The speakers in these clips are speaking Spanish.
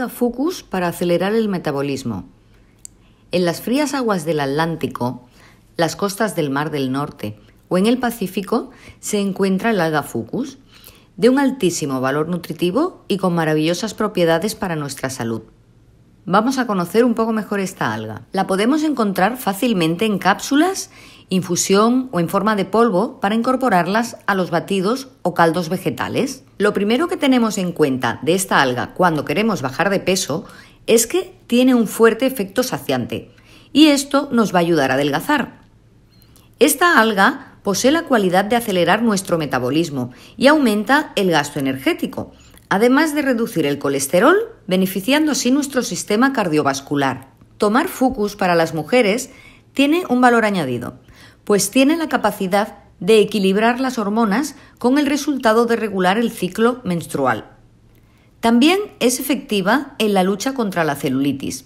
alga Fucus para acelerar el metabolismo. En las frías aguas del Atlántico, las costas del Mar del Norte o en el Pacífico se encuentra el alga Fucus, de un altísimo valor nutritivo y con maravillosas propiedades para nuestra salud. Vamos a conocer un poco mejor esta alga. La podemos encontrar fácilmente en cápsulas, infusión o en forma de polvo para incorporarlas a los batidos o caldos vegetales. Lo primero que tenemos en cuenta de esta alga cuando queremos bajar de peso es que tiene un fuerte efecto saciante y esto nos va a ayudar a adelgazar. Esta alga posee la cualidad de acelerar nuestro metabolismo y aumenta el gasto energético, además de reducir el colesterol, beneficiando así nuestro sistema cardiovascular. Tomar Fucus para las mujeres tiene un valor añadido, pues tiene la capacidad de equilibrar las hormonas con el resultado de regular el ciclo menstrual. También es efectiva en la lucha contra la celulitis,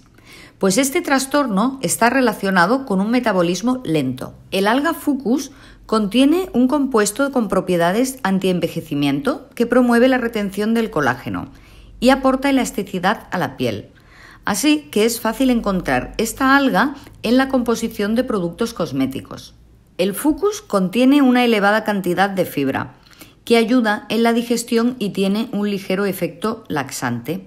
pues este trastorno está relacionado con un metabolismo lento. El alga fucus contiene un compuesto con propiedades antienvejecimiento que promueve la retención del colágeno y aporta elasticidad a la piel. Así que es fácil encontrar esta alga en la composición de productos cosméticos. El fucus contiene una elevada cantidad de fibra que ayuda en la digestión y tiene un ligero efecto laxante.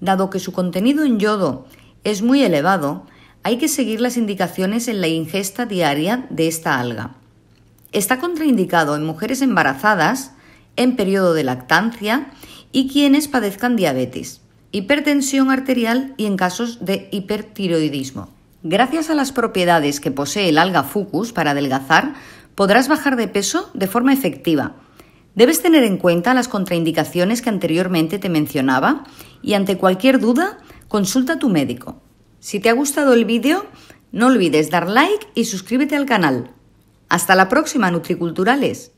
Dado que su contenido en yodo es muy elevado, hay que seguir las indicaciones en la ingesta diaria de esta alga. Está contraindicado en mujeres embarazadas, en periodo de lactancia y quienes padezcan diabetes, hipertensión arterial y en casos de hipertiroidismo. Gracias a las propiedades que posee el alga fucus para adelgazar, podrás bajar de peso de forma efectiva. Debes tener en cuenta las contraindicaciones que anteriormente te mencionaba y ante cualquier duda consulta a tu médico. Si te ha gustado el vídeo, no olvides dar like y suscríbete al canal. Hasta la próxima, Nutriculturales.